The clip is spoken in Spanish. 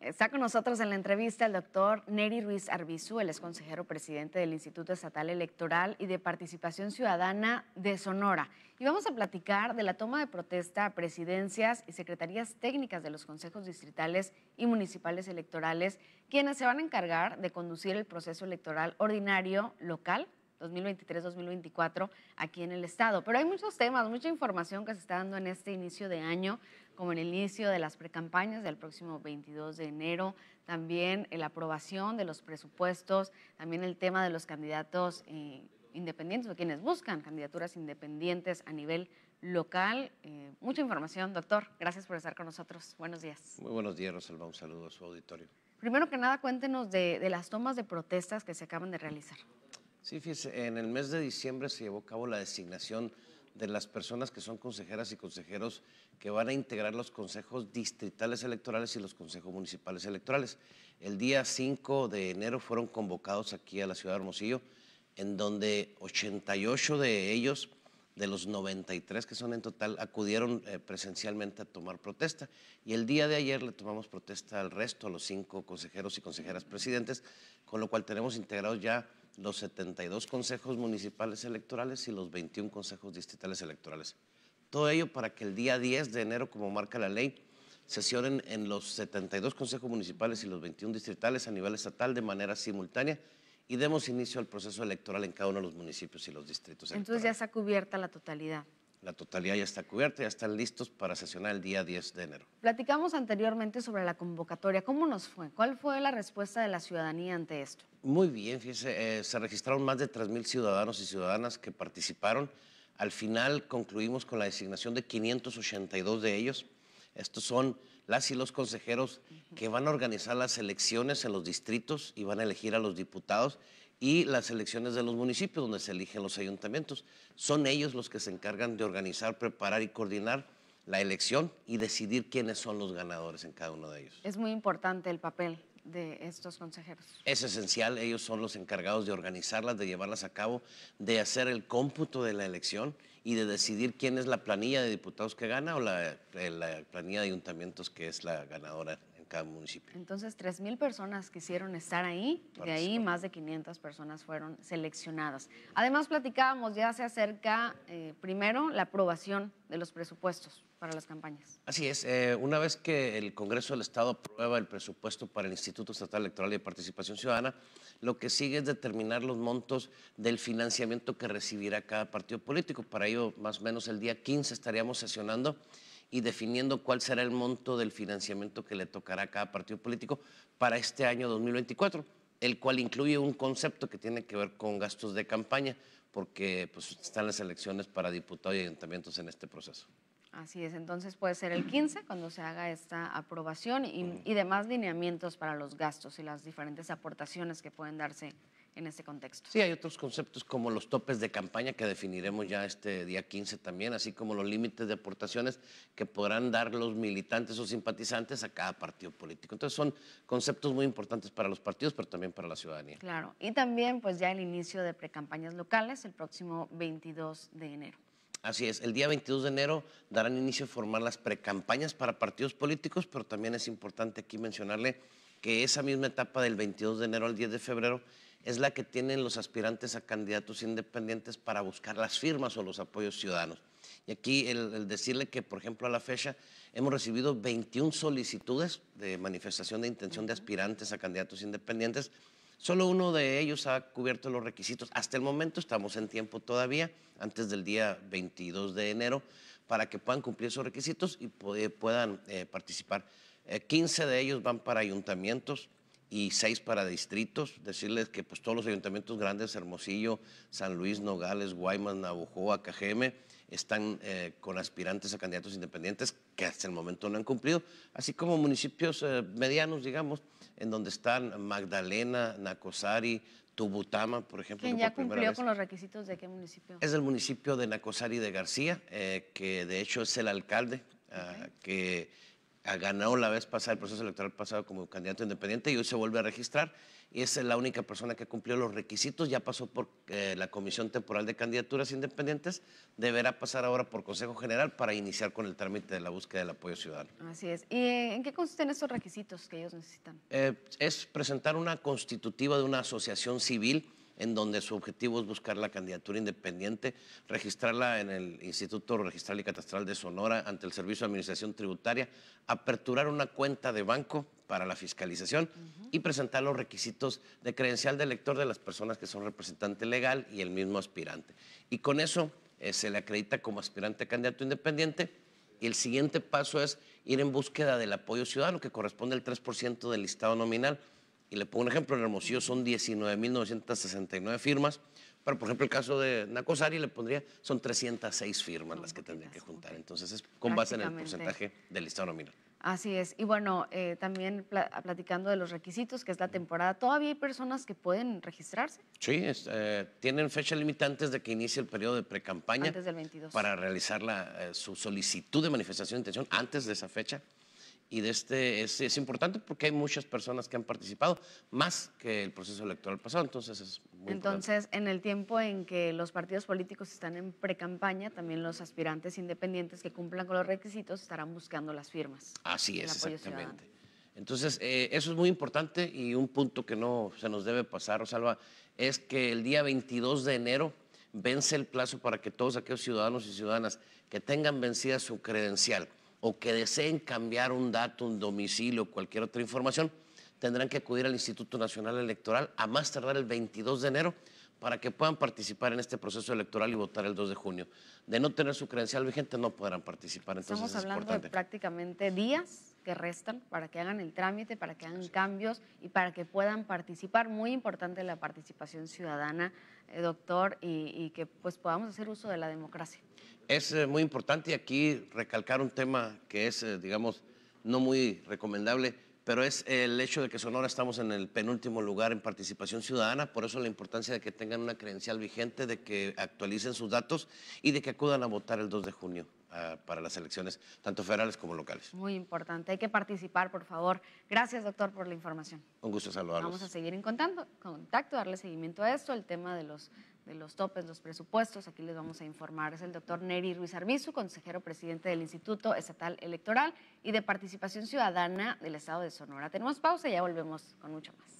Está con nosotros en la entrevista el doctor Neri Ruiz Arbizu, el ex consejero presidente del Instituto Estatal Electoral y de Participación Ciudadana de Sonora. Y vamos a platicar de la toma de protesta a presidencias y secretarías técnicas de los consejos distritales y municipales electorales, quienes se van a encargar de conducir el proceso electoral ordinario local 2023-2024 aquí en el Estado. Pero hay muchos temas, mucha información que se está dando en este inicio de año como el inicio de las precampañas del próximo 22 de enero, también la aprobación de los presupuestos, también el tema de los candidatos eh, independientes o quienes buscan candidaturas independientes a nivel local. Eh, mucha información, doctor. Gracias por estar con nosotros. Buenos días. Muy buenos días, Rosalba. Un saludo a su auditorio. Primero que nada, cuéntenos de, de las tomas de protestas que se acaban de realizar. Sí, fíjese, en el mes de diciembre se llevó a cabo la designación de las personas que son consejeras y consejeros que van a integrar los consejos distritales electorales y los consejos municipales electorales. El día 5 de enero fueron convocados aquí a la ciudad de Hermosillo, en donde 88 de ellos, de los 93 que son en total, acudieron eh, presencialmente a tomar protesta. Y el día de ayer le tomamos protesta al resto, a los cinco consejeros y consejeras presidentes, con lo cual tenemos integrados ya los 72 consejos municipales electorales y los 21 consejos distritales electorales. Todo ello para que el día 10 de enero, como marca la ley, sesionen en los 72 consejos municipales y los 21 distritales a nivel estatal de manera simultánea y demos inicio al proceso electoral en cada uno de los municipios y los distritos. Entonces ya está cubierta la totalidad. La totalidad ya está cubierta, ya están listos para sesionar el día 10 de enero. Platicamos anteriormente sobre la convocatoria. ¿Cómo nos fue? ¿Cuál fue la respuesta de la ciudadanía ante esto? Muy bien, fíjese, eh, se registraron más de 3.000 ciudadanos y ciudadanas que participaron. Al final concluimos con la designación de 582 de ellos. Estos son las y los consejeros que van a organizar las elecciones en los distritos y van a elegir a los diputados y las elecciones de los municipios, donde se eligen los ayuntamientos. Son ellos los que se encargan de organizar, preparar y coordinar la elección y decidir quiénes son los ganadores en cada uno de ellos. Es muy importante el papel de estos consejeros. Es esencial, ellos son los encargados de organizarlas, de llevarlas a cabo, de hacer el cómputo de la elección y de decidir quién es la planilla de diputados que gana o la, planilla de ayuntamientos que es la ganadora cada municipio. Entonces, 3.000 personas quisieron estar ahí, de ahí más de 500 personas fueron seleccionadas. Además, platicábamos, ya se acerca eh, primero la aprobación de los presupuestos para las campañas. Así es, eh, una vez que el Congreso del Estado aprueba el presupuesto para el Instituto Estatal Electoral y de Participación Ciudadana, lo que sigue es determinar los montos del financiamiento que recibirá cada partido político. Para ello, más o menos el día 15 estaríamos sesionando y definiendo cuál será el monto del financiamiento que le tocará a cada partido político para este año 2024, el cual incluye un concepto que tiene que ver con gastos de campaña, porque pues, están las elecciones para diputados y ayuntamientos en este proceso. Así es, entonces puede ser el 15 cuando se haga esta aprobación y, demás lineamientos para los gastos y las diferentes aportaciones que pueden darse en este contexto. Sí, hay otros conceptos como los topes de campaña que definiremos ya este día 15 también, así como los límites de aportaciones que podrán dar los militantes o simpatizantes a cada partido político. Entonces son conceptos muy importantes para los partidos, pero también para la ciudadanía. Claro, y también pues ya el inicio de precampañas locales el próximo 22 de enero. Así es, el día 22 de enero darán inicio a formar las precampañas para partidos políticos, pero también es importante aquí mencionarle que esa misma etapa del 22 de enero al 10 de febrero es la que tienen los aspirantes a candidatos independientes para buscar las firmas o los apoyos ciudadanos. Y aquí el, decirle que, por ejemplo, a la fecha hemos recibido 21 solicitudes de manifestación de intención de aspirantes a candidatos independientes Solo uno de ellos ha cubierto los requisitos. Hasta el momento estamos en tiempo todavía, antes del día 22 de enero, para que puedan cumplir esos requisitos y puedan eh, participar. 15 eh, de ellos van para ayuntamientos y 6 para distritos. Decirles que pues, todos los ayuntamientos grandes, Hermosillo, San Luis, Nogales, Guaymas, Navojoa, Cajeme, están eh, con aspirantes a candidatos independientes que hasta el momento no han cumplido, así como municipios eh, medianos, digamos, en donde están Magdalena, Nacosari, Tubutama, por ejemplo. ¿Quién ya cumplió con los requisitos de qué municipio? Es el municipio de Nacosari de García, eh, que de hecho es el alcalde ah, que ganado la vez pasada, el proceso electoral pasado como candidato independiente y hoy se vuelve a registrar. Y es la única persona que cumplió los requisitos, ya pasó por eh, la Comisión Temporal de Candidaturas Independientes, deberá pasar ahora por Consejo General para iniciar con el trámite de la búsqueda del apoyo ciudadano. Así es. ¿Y en qué consisten esos requisitos que ellos necesitan? Eh, es presentar una constitutiva de una asociación civil en donde su objetivo es buscar la candidatura independiente, registrarla en el Instituto Registral y Catastral de Sonora ante el Servicio de Administración Tributaria, aperturar una cuenta de banco para la fiscalización y presentar los requisitos de credencial de elector de las personas que son representante legal y el mismo aspirante. Y con eso eh, se le acredita como aspirante a candidato independiente. Y el siguiente paso es ir en búsqueda del apoyo ciudadano, que corresponde al 3% del listado nominal y le pongo un ejemplo, en Hermosillo son 19.969 firmas, pero por ejemplo el caso de Nacosari le pondría, son 306 firmas las que tendría que juntar. Entonces es con base en el porcentaje del listado nominal. Así es. Y bueno, eh, también platicando de los requisitos, que es la temporada, ¿todavía hay personas que pueden registrarse? Sí, eh, tienen fecha límite antes de que inicie el periodo de precampaña. Antes del 22. Para realizar la, eh, su solicitud de manifestación de intención antes de esa fecha y de este es, importante porque hay muchas personas que han participado más que el proceso electoral pasado, entonces es muy Entonces, en el tiempo en que los partidos políticos están en precampaña, también los aspirantes independientes que cumplan con los requisitos estarán buscando las firmas. Así es, exactamente. Entonces, eh, eso es muy importante y un punto que no se nos debe pasar, Rosalba, es que el día 22 de enero vence el plazo para que todos aquellos ciudadanos y ciudadanas que tengan vencida su credencial o que deseen cambiar un dato, un domicilio, cualquier otra información, tendrán que acudir al Instituto Nacional Electoral a más tardar el 22 de enero para que puedan participar en este proceso electoral y votar el 2 de junio. De no tener su credencial vigente no podrán participar. Entonces Estamos hablando es importante. de prácticamente días que restan para que hagan el trámite, para que hagan cambios y para que puedan participar. Muy importante la participación ciudadana, eh, doctor, y, que pues podamos hacer uso de la democracia. Es eh, muy importante aquí recalcar un tema que es, eh, digamos, no muy recomendable pero es el hecho de que Sonora estamos en el penúltimo lugar en participación ciudadana, por eso la importancia de que tengan una credencial vigente, de que actualicen sus datos y de que acudan a votar el 2 de junio para las elecciones, tanto federales como locales. Muy importante, hay que participar, por favor. Gracias, doctor, por la información. Un gusto saludarlos. Vamos a seguir en contacto, darle seguimiento a esto, el tema de los de los topes, los presupuestos. Aquí les vamos a informar. Es el doctor Neri Ruiz Arbizu, consejero presidente del Instituto Estatal Electoral y de Participación Ciudadana del Estado de Sonora. Tenemos pausa y ya volvemos con mucho más.